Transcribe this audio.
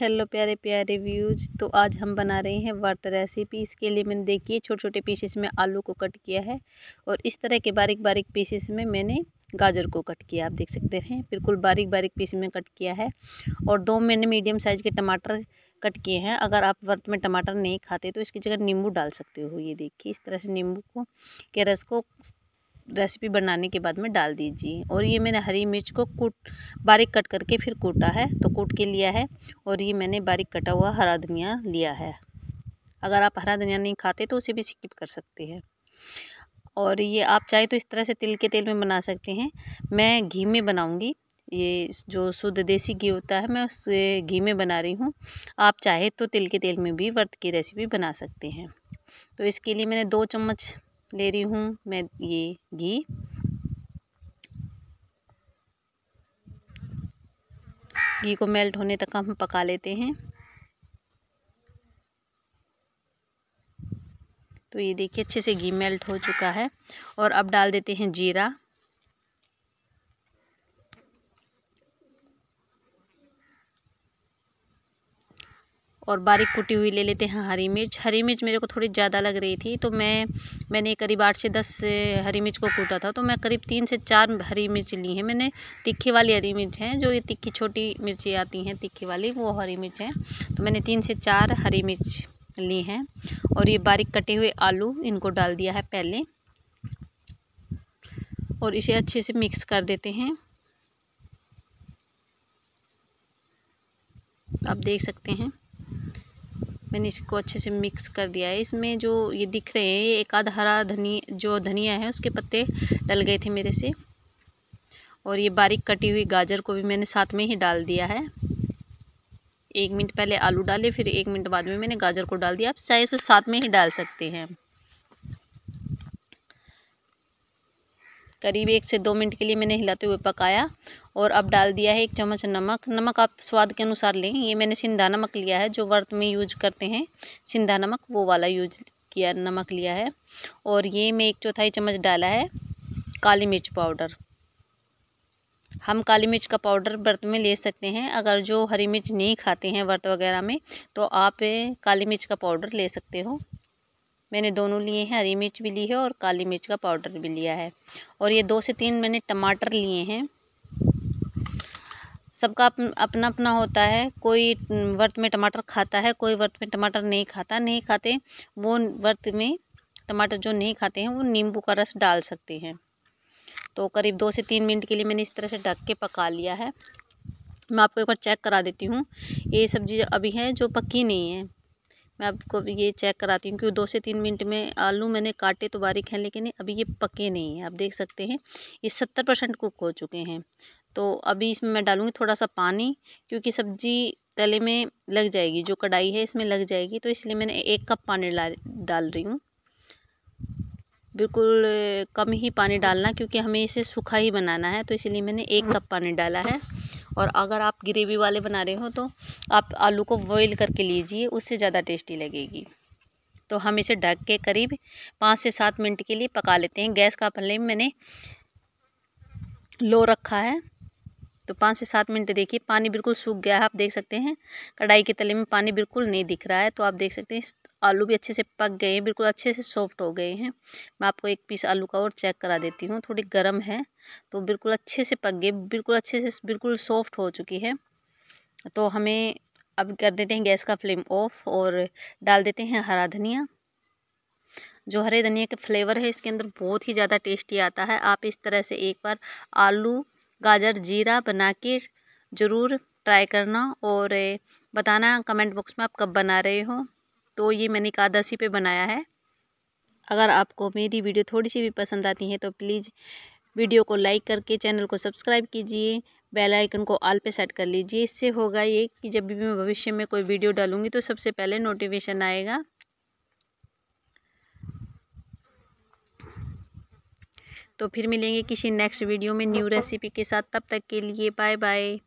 hello प्यारे प्यारे views तो आज हम बना रहे हैं वर्त रेसिपी इसके लिए मैंने देखिए छोटे छोटे पीसेस में आलू को कट किया है और इस तरह के बारीक बारीक पीसेस में मैंने गाजर को कट किया आप देख सकते हैं बिल्कुल बारीक बारीक पीस में कट किया है और दो मैंने मीडियम साइज़ के टमाटर कट किए हैं अगर आप वर्त में टमाटर नहीं खाते तो इसकी जगह नींबू डाल सकते हो ये देखिए इस तरह से नींबू को के रस को रेसिपी बनाने के बाद में डाल दीजिए और ये मैंने हरी मिर्च को कूट बारीक कट करके फिर कूटा है तो कूट के लिया है और ये मैंने बारीक कटा हुआ हरा धनिया लिया है अगर आप हरा धनिया नहीं खाते तो उसे भी स्किप कर सकते हैं और ये आप चाहे तो इस तरह से तिल के तेल में बना सकते हैं मैं घी में बनाऊँगी ये जो शुद्ध देसी घी होता है मैं उससे घी में बना रही हूँ आप चाहे तो तिल के तेल में भी वर्त की रेसिपी बना सकते हैं तो इसके लिए मैंने दो चम्मच ले रही हूँ मैं ये घी घी को मेल्ट होने तक हम पका लेते हैं तो ये देखिए अच्छे से घी मेल्ट हो चुका है और अब डाल देते हैं जीरा और बारीक कुटी हुई ले लेते हैं हरी मिर्च हरी मिर्च मेरे को थोड़ी ज़्यादा लग रही थी तो मैं मैंने करीब आठ से दस हरी मिर्च को कूटा था तो मैं करीब तीन से चार हरी मिर्च ली है मैंने तीखी वाली हरी मिर्च हैं जो ये तीखी छोटी मिर्ची आती हैं तीखी वाली वो हरी मिर्च हैं तो मैंने तीन से चार हरी मिर्च ली हैं और ये बारीक कटे हुए आलू इनको डाल दिया है पहले और इसे अच्छे से मिक्स कर देते हैं आप देख सकते हैं मैंने इसको अच्छे से मिक्स कर दिया है इसमें जो ये दिख रहे हैं ये एक आध हरा धनी जो धनिया है उसके पत्ते डल गए थे मेरे से और ये बारीक कटी हुई गाजर को भी मैंने साथ में ही डाल दिया है एक मिनट पहले आलू डाले फिर एक मिनट बाद में मैंने गाजर को डाल दिया आप चाहे तो साथ में ही डाल सकते हैं करीब एक से दो मिनट के लिए मैंने हिलाते हुए पकाया और अब डाल दिया है एक चम्मच नमक नमक आप स्वाद के अनुसार लें ये मैंने सिंधा नमक लिया है जो व्रत में यूज करते हैं सिंधा नमक वो वाला यूज किया नमक लिया है और ये मैं एक चौथाई चम्मच डाला है काली मिर्च पाउडर हम काली मिर्च का पाउडर व्रत में ले सकते हैं अगर जो हरी मिर्च नहीं खाते हैं व्रत वगैरह में तो आप काली मिर्च का पाउडर ले सकते हो मैंने दोनों लिए हैं हरी मिर्च भी ली है और काली मिर्च का पाउडर भी लिया है और ये दो से तीन मैंने टमाटर लिए हैं सबका अपना अपना होता है कोई व्रत में टमाटर खाता है कोई व्रत में टमाटर नहीं खाता नहीं खाते वो व्रत में टमाटर जो नहीं खाते हैं वो नींबू का रस डाल सकते हैं तो करीब दो से तीन मिनट के लिए मैंने इस तरह से ढक के पका लिया है मैं आपको एक बार चेक करा देती हूँ ये सब्ज़ी अभी है जो पकी नहीं है मैं आपको ये चेक कराती हूँ क्योंकि दो से तीन मिनट में आलू मैंने काटे तो बारीक हैं लेकिन अभी ये पके नहीं हैं आप देख सकते हैं ये सत्तर परसेंट कुक हो चुके हैं तो अभी इसमें मैं डालूँगी थोड़ा सा पानी क्योंकि सब्ज़ी तले में लग जाएगी जो कढ़ाई है इसमें लग जाएगी तो इसलिए मैंने एक कप पानी डाल रही हूँ बिल्कुल कम ही पानी डालना क्योंकि हमें इसे सूखा ही बनाना है तो इसलिए मैंने एक कप पानी डाला है और अगर आप ग्रेवी वाले बना रहे हो तो आप आलू को बॉईल करके लीजिए उससे ज़्यादा टेस्टी लगेगी तो हम इसे ढक के करीब पाँच से सात मिनट के लिए पका लेते हैं गैस का फ्लेम मैंने लो रखा है तो पाँच से सात मिनट देखिए पानी बिल्कुल सूख गया है आप देख सकते हैं कढ़ाई के तले में पानी बिल्कुल नहीं दिख रहा है तो आप देख सकते हैं आलू भी अच्छे से पक गए हैं बिल्कुल अच्छे से सॉफ्ट हो गए हैं मैं आपको एक पीस आलू का और चेक करा देती हूँ थोड़ी गर्म है तो बिल्कुल अच्छे से पक गए बिल्कुल अच्छे से बिल्कुल सॉफ्ट हो चुकी है तो हमें अब कर देते हैं गैस का फ्लेम ऑफ और डाल देते हैं हरा धनिया जो हरे धनिया के फ्लेवर है इसके अंदर बहुत ही ज़्यादा टेस्टी आता है आप इस तरह से एक बार आलू गाजर जीरा बना के ज़रूर ट्राई करना और बताना कमेंट बॉक्स में आप कब बना रहे हो तो ये मैंने एकादशी पे बनाया है अगर आपको मेरी वीडियो थोड़ी सी भी पसंद आती है तो प्लीज़ वीडियो को लाइक करके चैनल को सब्सक्राइब कीजिए बेल आइकन को ऑल पे सेट कर लीजिए इससे होगा ये कि जब भी मैं भविष्य में कोई वीडियो डालूँगी तो सबसे पहले नोटिफिकेशन आएगा तो फिर मिलेंगे किसी नेक्स्ट वीडियो में न्यू रेसिपी के साथ तब तक के लिए बाय बाय